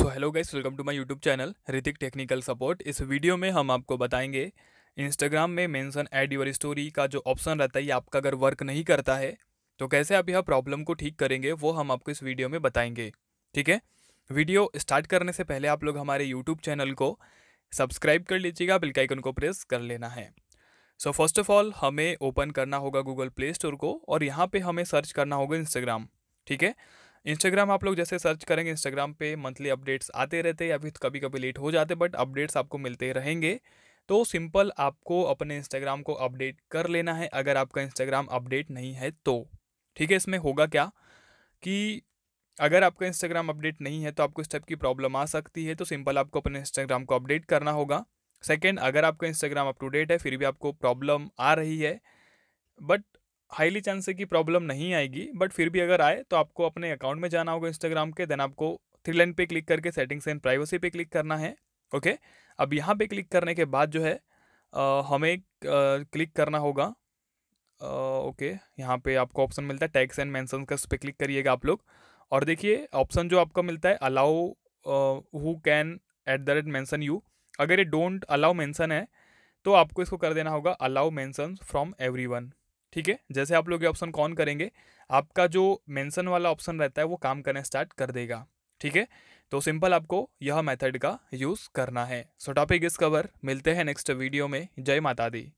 so hello guys welcome to my YouTube channel Hritik technical support इस video में हम आपको बताएंगे इंस्टाग्राम में मेंशन ऐड योर स्टोरी का जो ऑप्शन रहता है ये आपका अगर वर्क नहीं करता है तो कैसे आप यह प्रॉब्लम को ठीक करेंगे वो हम आपको इस वीडियो में बताएंगे ठीक है वीडियो स्टार्ट करने से पहले आप लोग हमारे यूट्यूब चैनल को सब्सक्राइब कर लीजिएगा बिल्काइकन को प्रेस कर लेना है सो फर्स्ट ऑफ ऑल हमें ओपन करना होगा गूगल प्ले स्टोर को और यहाँ पर हमें सर्च करना होगा इंस्टाग्राम ठीक है इंस्टाग्राम आप लोग जैसे सर्च करेंगे इंस्टाग्राम पे मंथली अपडेट्स आते रहते या फिर कभी कभी लेट हो जाते बट अपडेट्स आपको मिलते रहेंगे तो सिंपल आपको अपने इंस्टाग्राम को अपडेट कर लेना है अगर आपका इंस्टाग्राम अपडेट नहीं है तो ठीक है इसमें होगा क्या कि अगर आपका इंस्टाग्राम अपडेट नहीं है तो आपको इस टाइप की प्रॉब्लम आ सकती है तो सिंपल आपको अपने इंस्टाग्राम को अपडेट करना होगा सेकेंड अगर आपका इंस्टाग्राम अप टू डेट है फिर भी आपको प्रॉब्लम आ रही है बट हाईली चांस है कि प्रॉब्लम नहीं आएगी बट फिर भी अगर आए तो आपको अपने अकाउंट में जाना होगा इंस्टाग्राम के देन आपको थ्री लाइन पे क्लिक करके सेटिंग्स एंड प्राइवेसी पे क्लिक करना है ओके अब यहाँ पे क्लिक करने के बाद जो है आ, हमें आ, क्लिक करना होगा ओके ओके यहाँ पे आपको ऑप्शन मिलता है टैक्स एंड मैंसन का उस पर क्लिक करिएगा आप लोग और देखिए ऑप्शन जो आपको मिलता है allow who can at the rate mention you अगर ये डोंट अलाउ मैंसन है तो आपको इसको कर देना होगा allow mention from everyone ठीक है जैसे आप लोग ये ऑप्शन कौन करेंगे आपका जो मेंशन वाला ऑप्शन रहता है वो काम करना स्टार्ट कर देगा ठीक है तो सिंपल आपको यह मेथड का यूज़ करना है सो टॉपिक इस कवर मिलते हैं नेक्स्ट वीडियो में जय माता दी